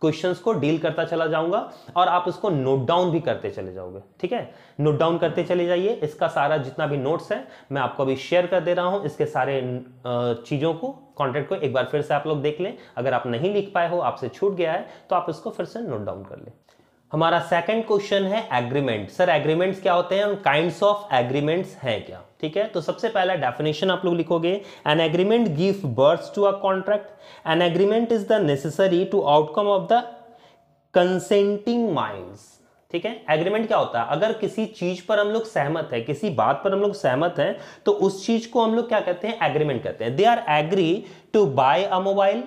क्वेश्चंस को डील करता चला जाऊंगा और आप उसको नोट डाउन भी करते चले जाओगे ठीक है नोट डाउन करते चले जाइए इसका सारा जितना भी नोट्स है मैं आपको अभी शेयर कर दे रहा हूं इसके सारे चीज़ों को कॉन्टेक्ट को एक बार फिर से आप लोग देख लें अगर आप नहीं लिख पाए हो आपसे छूट गया है तो आप इसको फिर से नोट डाउन कर ले हमारा सेकंड क्वेश्चन है एग्रीमेंट सर एग्रीमेंट्स क्या होते हैं काइंड काइंड्स ऑफ एग्रीमेंट्स हैं क्या ठीक है तो सबसे पहला डेफिनेशन आप लोग लिखोगे an agreement give birth to a contract an agreement is the necessary to outcome of the consenting mind ठीक है एग्रीमेंट क्या होता है अगर किसी चीज पर हम लोग सहमत है किसी बात पर हम लोग सहमत हैं तो उस चीज को हम लोग क्या कहते हैं एग्रीमेंट कहते हैं they are agree to buy a mobile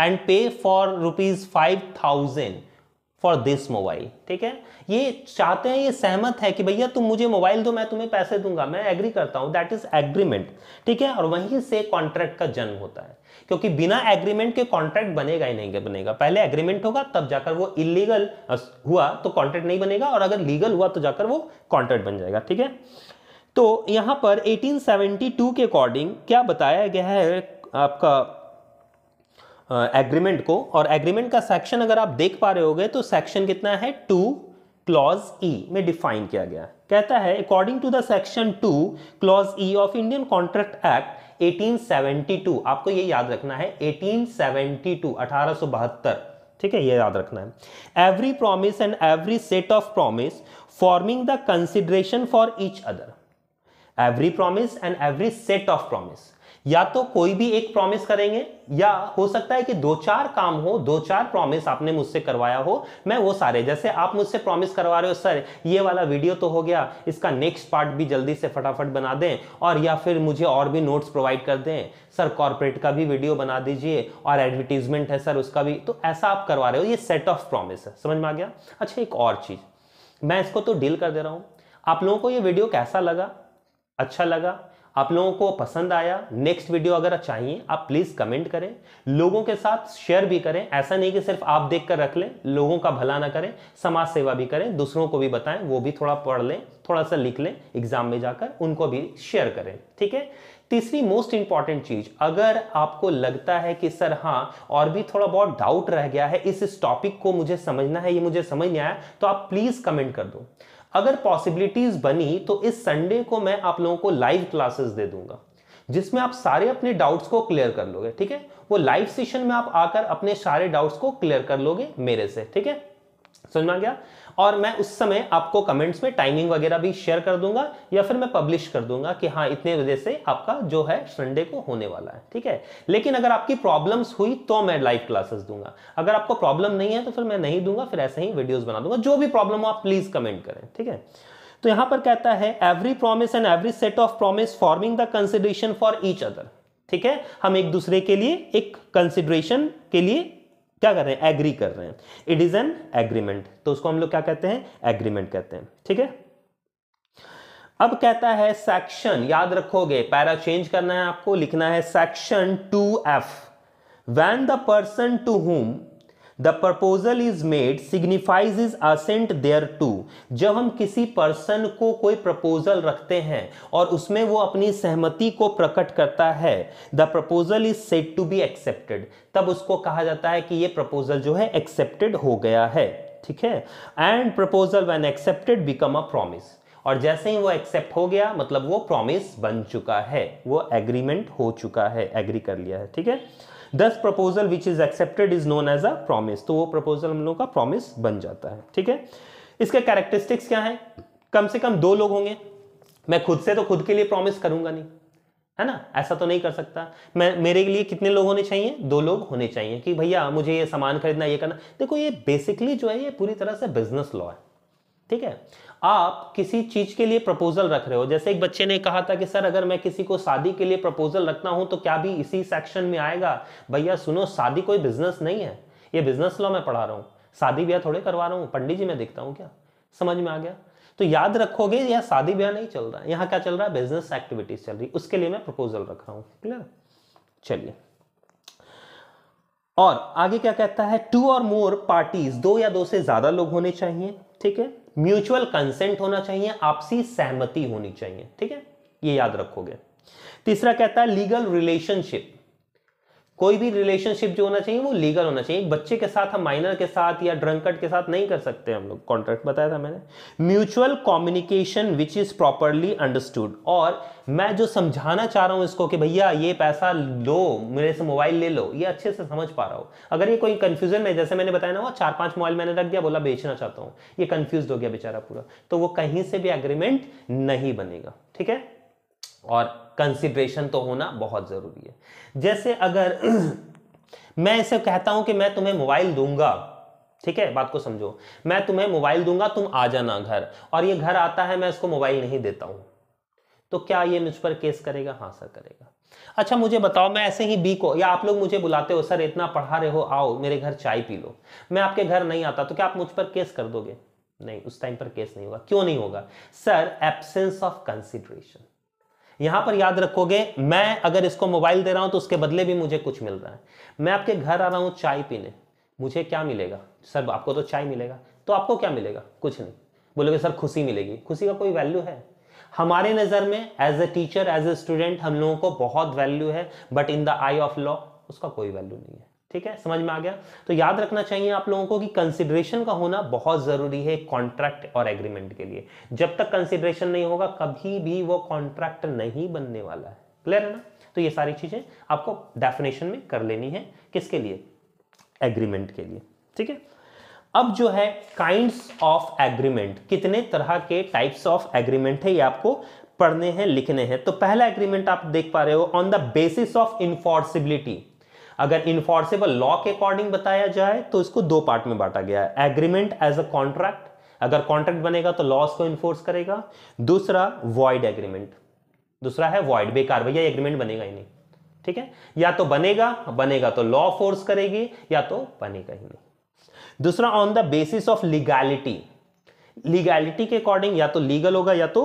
and pay for rupees five thousand for this mobile ठीक है ये चाहते हैं ये सहमत है कि भैया तुम मुझे मोबाइल दो मैं तुम्हें पैसे दूंगा मैं एग्री करता हूं दैट इज एग्रीमेंट ठीक है और वहीं से कॉन्ट्रैक्ट का जन्म होता है क्योंकि बिना एग्रीमेंट के कॉन्ट्रैक्ट बनेगा ही नहीं बनेगा पहले एग्रीमेंट होगा तब जाकर वो इलीगल हुआ तो कॉन्ट्रैक्ट नहीं बनेगा और अगर लीगल हुआ तो जाकर वो कॉन्ट्रैक्ट बन जाएगा ठीक है तो यहां पर 1872 के अकॉर्डिंग क्या बताया गया है आपका एग्रीमेंट को और एग्रीमेंट का सेक्शन अगर आप देख पा रहे हो तो सेक्शन कितना है टू क्लॉज ई में डिफाइन किया गया कहता है according to the section two clause E of Indian contract act 1872 आपको ये याद रखना है 1872 1872 ठीक है ये याद रखना है every promise and every set of promise forming the consideration for each other every promise and every set of promise या तो कोई भी एक प्रॉमिस करेंगे या हो सकता है कि दो चार काम हो दो चार प्रॉमिस आपने मुझसे करवाया हो मैं वो सारे जैसे आप मुझसे प्रॉमिस करवा रहे हो सर ये वाला वीडियो तो हो गया इसका नेक्स्ट पार्ट भी जल्दी से फटाफट बना दें और या फिर मुझे और भी नोट्स प्रोवाइड कर दें सर कॉरपोरेट का भी वीडियो बना दीजिए और एडवर्टीजमेंट है सर उसका भी तो ऐसा आप करवा रहे हो ये सेट ऑफ प्रॉमिस है समझ में आ गया अच्छा एक और चीज़ मैं इसको तो डील कर दे रहा हूँ आप लोगों को ये वीडियो कैसा लगा अच्छा लगा आप लोगों को पसंद आया नेक्स्ट वीडियो अगर चाहिए आप प्लीज़ कमेंट करें लोगों के साथ शेयर भी करें ऐसा नहीं कि सिर्फ आप देख कर रख लें लोगों का भला ना करें समाज सेवा भी करें दूसरों को भी बताएं वो भी थोड़ा पढ़ लें थोड़ा सा लिख लें एग्जाम में जाकर उनको भी शेयर करें ठीक है तीसरी मोस्ट इंपॉर्टेंट चीज अगर आपको लगता है कि सर हाँ और भी थोड़ा बहुत डाउट रह गया है इस टॉपिक को मुझे समझना है ये मुझे समझ नहीं आया तो आप प्लीज कमेंट कर दो अगर पॉसिबिलिटीज बनी तो इस संडे को मैं आप लोगों को लाइव क्लासेस दे दूंगा जिसमें आप सारे अपने डाउट्स को क्लियर कर लोगे ठीक है वो लाइव सेशन में आप आकर अपने सारे डाउट्स को क्लियर कर लोगे मेरे से ठीक है समझ में आ गया और मैं उस समय आपको कमेंट्स में टाइमिंग वगैरह भी शेयर कर दूंगा या फिर मैं पब्लिश कर दूंगा कि हाँ इतने बजे से आपका जो है संडे को होने वाला है ठीक है लेकिन अगर आपकी प्रॉब्लम्स हुई तो मैं लाइव क्लासेस दूंगा अगर आपको प्रॉब्लम नहीं है तो फिर मैं नहीं दूंगा फिर ऐसे ही वीडियोज बना दूंगा जो भी प्रॉब्लम हो आप प्लीज कमेंट करें ठीक है तो यहां पर कहता है every promise and every set of promise forming the consideration for each other ठीक है हम एक दूसरे के लिए एक कंसिडरेशन के लिए क्या कर रहे हैं एग्री कर रहे हैं इट इज एन एग्रीमेंट तो उसको हम लोग क्या कहते हैं एग्रीमेंट कहते हैं ठीक है अब कहता है सेक्शन याद रखोगे पैरा चेंज करना है आपको लिखना है section two F when the person to whom the proposal is made signifies his assent thereto जब हम किसी पर्सन को कोई प्रपोजल रखते हैं और उसमें वो अपनी सहमति को प्रकट करता है the proposal is said to be accepted तब उसको कहा जाता है कि ये प्रपोजल जो है एक्सेप्टेड हो गया है ठीक है and proposal when accepted become a promise और जैसे ही वो एक्सेप्ट हो गया मतलब वो प्रॉमिस बन चुका है वो एग्रीमेंट हो चुका है एग्री कर लिया है ठीक है this proposal which is accepted is known as a promise तो वो प्रपोजल हम लोगों का प्रॉमिस बन जाता है ठीक है इसके कैरेक्टरिस्टिक्स क्या है कम से कम दो लोग होंगे मैं खुद से तो खुद के लिए प्रॉमिस करूंगा नहीं है ना ऐसा तो नहीं कर सकता मैं मेरे लिए कितने लोग होने चाहिए दो लोग होने चाहिए कि भैया मुझे ये सामान खरीदना ये करना देखो ये बेसिकली जो है ये पूरी तरह से बिजनेस लॉ है ठीक है आप किसी चीज के लिए प्रपोजल रख रहे हो जैसे एक बच्चे ने कहा था कि सर अगर मैं किसी को शादी के लिए प्रपोजल रखना हूं तो क्या भी इसी सेक्शन में आएगा भैया सुनो शादी कोई बिजनेस नहीं है ये बिजनेस लॉ में पढ़ा रहा हूं शादी ब्याह थोड़े करवा रहा हूं पंडित जी मैं दिखता हूँ क्या समझ में आ गया तो याद रखोगे यह शादी ब्याह नहीं चल रहा है यहाँ क्या चल रहा है बिजनेस एक्टिविटीज चल रही उसके लिए मैं प्रपोजल रख रहा हूँ क्लियर चलिए और आगे क्या कहता है टू और मोर पार्टीज दो या दो से ज्यादा लोग होने चाहिए ठीक है म्यूचुअल कंसेंट होना चाहिए आपसी सहमति होनी चाहिए ठीक है ये याद रखोगे तीसरा कहता है लीगल रिलेशनशिप कोई भी रिलेशनशिप जो होना चाहिए वो लीगल होना चाहिए बच्चे के साथ हम माइनर के साथ या ड्रंकट के साथ नहीं कर सकते हम लोग कॉन्ट्रैक्ट बताया था मैंने mutual communication which is properly understood और मैं जो समझाना चाह रहा हूँ इसको कि भैया ये पैसा लो मेरे से मोबाइल ले लो ये अच्छे से समझ पा रहा हो अगर ये कोई कन्फ्यूजन में जैसे मैंने बताया ना वो चार पांच मोबाइल मैंने रख दिया बोला बेचना चाहता हूँ ये कन्फ्यूज हो गया बेचारा पूरा तो वो कहीं से भी एग्रीमेंट नहीं बनेगा ठीक है और कंसिड्रेशन तो होना बहुत ज़रूरी है जैसे अगर मैं इसे कहता हूं कि मैं तुम्हें मोबाइल दूंगा ठीक है बात को समझो मैं तुम्हें मोबाइल दूंगा तुम आ जाना घर और ये घर आता है मैं इसको मोबाइल नहीं देता हूं तो क्या ये मुझ पर केस करेगा हाँ सर करेगा अच्छा मुझे बताओ मैं ऐसे ही बी को या आप लोग मुझे बुलाते हो सर इतना पढ़ा रहे हो आओ मेरे घर चाय पी लो मैं आपके घर नहीं आता तो क्या आप मुझ पर केस कर दोगे नहीं उस टाइम पर केस नहीं होगा क्यों नहीं होगा सर एब्सेंस ऑफ कंसिडरेशन यहां पर याद रखोगे मैं अगर इसको मोबाइल दे रहा हूं तो उसके बदले भी मुझे कुछ मिल रहा है मैं आपके घर आ रहा हूं चाय पीने मुझे क्या मिलेगा सर आपको तो चाय मिलेगा तो आपको क्या मिलेगा कुछ नहीं बोलोगे सर खुशी मिलेगी खुशी का कोई वैल्यू है हमारे नज़र में as a teacher as a student हम लोगों को बहुत वैल्यू है but in the eye of law उसका कोई वैल्यू नहीं है ठीक है समझ में आ गया तो याद रखना चाहिए आप लोगों को कि कंसिडरेशन का होना बहुत ज़रूरी है कॉन्ट्रैक्ट और एग्रीमेंट के लिए जब तक कंसिडरेशन नहीं होगा कभी भी वो कॉन्ट्रैक्ट नहीं बनने वाला है क्लियर है ना तो ये सारी चीज़ें आपको डेफिनेशन में कर लेनी है किसके लिए एग्रीमेंट के लिए ठीक है अब जो है काइंड्स ऑफ एग्रीमेंट कितने तरह के टाइप्स ऑफ एग्रीमेंट है ये आपको पढ़ने हैं लिखने हैं तो पहला एग्रीमेंट आप देख पा रहे हो on the basis of enforceability अगर इन्फोर्सेबल लॉ के अकॉर्डिंग बताया जाए तो इसको दो पार्ट में बांटा गया है एग्रीमेंट एज अ कॉन्ट्रैक्ट अगर कॉन्ट्रैक्ट बनेगा तो लॉस को इन्फोर्स करेगा दूसरा वॉइड एग्रीमेंट दूसरा है वॉइड बेकार भैया एग्रीमेंट बनेगा ही नहीं ठीक है या तो बनेगा बनेगा तो लॉ फोर्स करेगी या तो बनेगा ही नहीं दूसरा on the basis of legality legality के अकॉर्डिंग या तो लीगल होगा या तो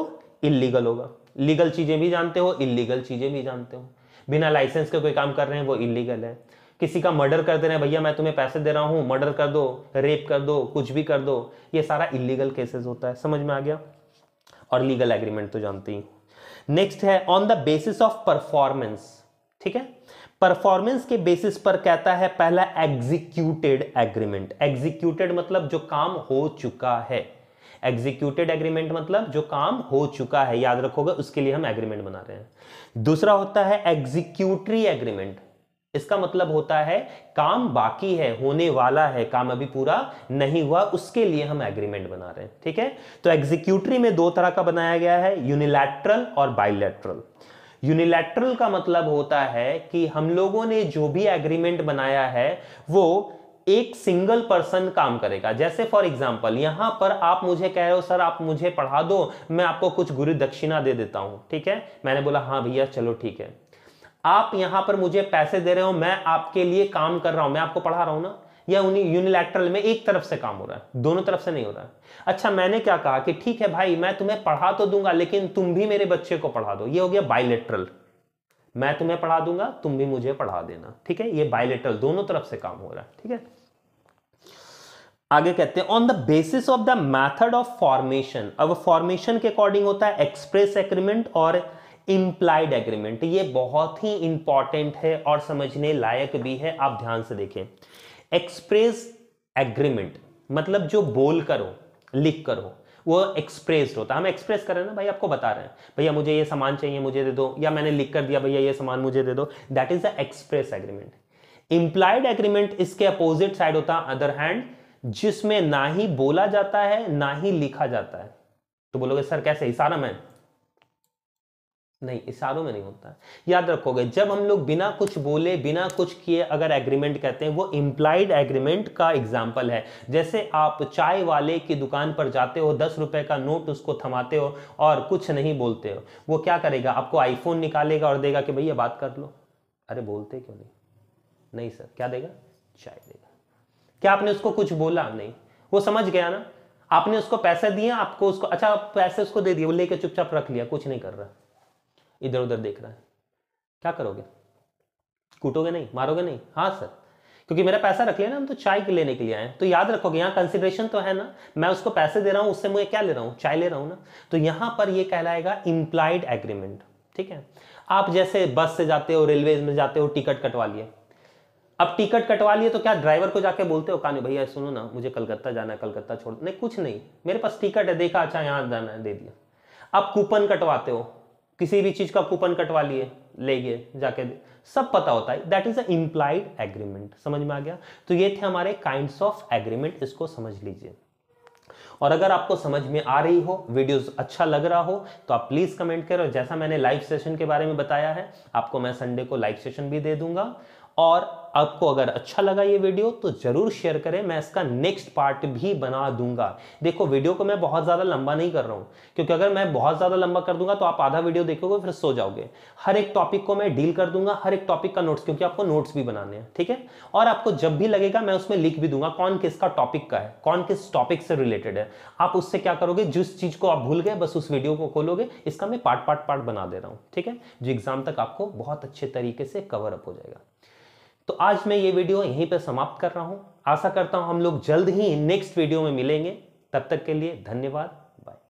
इलीगल होगा लीगल चीजें भी जानते हो इलीगल चीजें भी जानते हो बिना लाइसेंस के कोई काम कर रहे हैं वो इलीगल है किसी का मर्डर कर दे रहे हैं भैया मैं तुम्हें पैसे दे रहा हूँ मर्डर कर दो रेप कर दो कुछ भी कर दो ये सारा इलीगल केसेस होता है समझ में आ गया और लीगल एग्रीमेंट तो जानते ही नेक्स्ट है on the basis of performance ठीक है परफॉर्मेंस के बेसिस पर कहता है पहला एग्जीक्यूटेड एग्रीमेंट एग्जीक्यूटेड मतलब जो काम हो चुका है एग्जीक्यूटेड एग्रीमेंट मतलब जो काम हो चुका है याद रखोगे उसके लिए हम एग्रीमेंट बना रहे हैं दूसरा होता है एग्जीक्यूटरी एग्रीमेंट इसका मतलब होता है काम बाकी है होने वाला है काम अभी पूरा नहीं हुआ उसके लिए हम एग्रीमेंट बना रहे हैं ठीक है तो एग्जीक्यूटरी में दो तरह का बनाया गया है यूनिलैट्रल और बाइलेट्रल यूनिलैट्रल का मतलब होता है कि हम लोगों ने जो भी एग्रीमेंट बनाया है वो एक सिंगल पर्सन काम करेगा जैसे फॉर एग्जाम्पल यहां पर आप मुझे कह रहे हो सर आप मुझे पढ़ा दो मैं आपको कुछ गुरु दक्षिणा दे देता हूं ठीक है मैंने बोला हाँ भैया चलो ठीक है आप यहां पर मुझे पैसे दे रहे हो मैं आपके लिए काम कर रहा हूं मैं आपको पढ़ा रहा हूं ना या यूनिलैटरल में एक तरफ से काम हो रहा है दोनों तरफ से नहीं हो रहा है अच्छा मैंने क्या कहा कि ठीक है भाई मैं तुम्हें पढ़ा तो दूंगा लेकिन तुम भी मेरे बच्चे को पढ़ा दो ये हो गया बायलेट्रल मैं तुम्हें पढ़ा दूंगा तुम भी मुझे पढ़ा देना ठीक है ये बायोलेटरल दोनों तरफ से काम हो रहा है ठीक है आगे कहते हैं on the basis of the method of formation अब फॉर्मेशन के अकॉर्डिंग होता है एक्सप्रेस एग्रीमेंट और इम्प्लाइड एग्रीमेंट ये बहुत ही इंपॉर्टेंट है और समझने लायक भी है आप ध्यान से देखें एक्सप्रेस एग्रीमेंट मतलब जो बोल करो लिख करो वो एक्सप्रेस्ड होता है हम एक्सप्रेस कर रहे हैं ना भाई आपको बता रहे हैं भैया मुझे ये सामान चाहिए मुझे दे दो या मैंने लिख कर दिया भैया ये सामान मुझे दे दो that is the express agreement implied agreement इसके अपोजिट साइड होता है अदर हैंड जिसमें ना ही बोला जाता है ना ही लिखा जाता है तो बोलोगे सर कैसे इशारा में नहीं इशारों में नहीं होता याद रखोगे जब हम लोग बिना कुछ बोले बिना कुछ किए अगर एग्रीमेंट कहते हैं वो इम्प्लाइड एग्रीमेंट का एग्जाम्पल है जैसे आप चाय वाले की दुकान पर जाते हो दस रुपए का नोट उसको थमाते हो और कुछ नहीं बोलते हो वो क्या करेगा आपको आईफोन निकालेगा और देगा कि भैया बात कर लो अरे बोलते क्यों नहीं नहीं सर क्या देगा चाय देगा क्या आपने उसको कुछ बोला नहीं वो समझ गया ना आपने उसको पैसे दिए आपको उसको अच्छा पैसे उसको दे दिए वो लेके चुपचाप रख लिया कुछ नहीं कर रहा इधर उधर देख रहा है क्या करोगे कूटोगे नहीं मारोगे नहीं हाँ सर क्योंकि मेरा पैसा रख लिया ना हम तो चाय के लेने के लिए आए तो याद रखोगे यहाँ कंसिडरेशन तो है ना मैं उसको पैसे दे रहा हूँ उससे मुझे क्या ले रहा हूँ चाय ले रहा हूँ ना तो यहाँ पर ये कहलाएगा इम्प्लाइड एग्रीमेंट ठीक है आप जैसे बस से जाते हो रेलवे में जाते हो टिकट कटवा लिए अब टिकट कटवा लिए तो क्या ड्राइवर को जाके बोलते हो कहानी भैया सुनो ना मुझे कलकत्ता जाना है कलकत्ता छोड़ नहीं कुछ नहीं मेरे पास टिकट है देखा अच्छा यहाँ जाना है दे दिया अब कूपन कटवाते हो किसी भी चीज का कूपन कटवा लिए ले गए जाके सब पता होता है that is implied implied agreement समझ में आ गया तो ये थे हमारे काइंड ऑफ एग्रीमेंट इसको समझ लीजिए और अगर आपको समझ में आ रही हो वीडियोस अच्छा लग रहा हो तो आप प्लीज़ कमेंट करें और जैसा मैंने लाइव सेशन के बारे में बताया है आपको मैं संडे को लाइव सेशन भी दे दूंगा और आपको अगर अच्छा लगा ये वीडियो तो ज़रूर शेयर करें मैं इसका नेक्स्ट पार्ट भी बना दूंगा देखो वीडियो को मैं बहुत ज़्यादा लंबा नहीं कर रहा हूं क्योंकि अगर मैं बहुत ज़्यादा लंबा कर दूंगा तो आप आधा वीडियो देखोगे फिर सो जाओगे हर एक टॉपिक को मैं डील कर दूंगा हर एक टॉपिक का नोट्स क्योंकि आपको नोट्स भी बनाने हैं ठीक है और आपको जब भी लगेगा मैं उसमें लिख भी दूंगा कौन किसका टॉपिक का है कौन किस टॉपिक से रिलेटेड है आप उससे क्या करोगे जिस चीज़ को आप भूल गए बस उस वीडियो को खोलोगे इसका मैं पार्ट पार्ट पार्ट बना दे रहा हूँ ठीक है जो एग्जाम तक आपको बहुत अच्छे तरीके से कवर अप हो जाएगा तो आज मैं ये वीडियो यहीं पर समाप्त कर रहा हूँ आशा करता हूँ हम लोग जल्द ही नेक्स्ट वीडियो में मिलेंगे तब तक के लिए धन्यवाद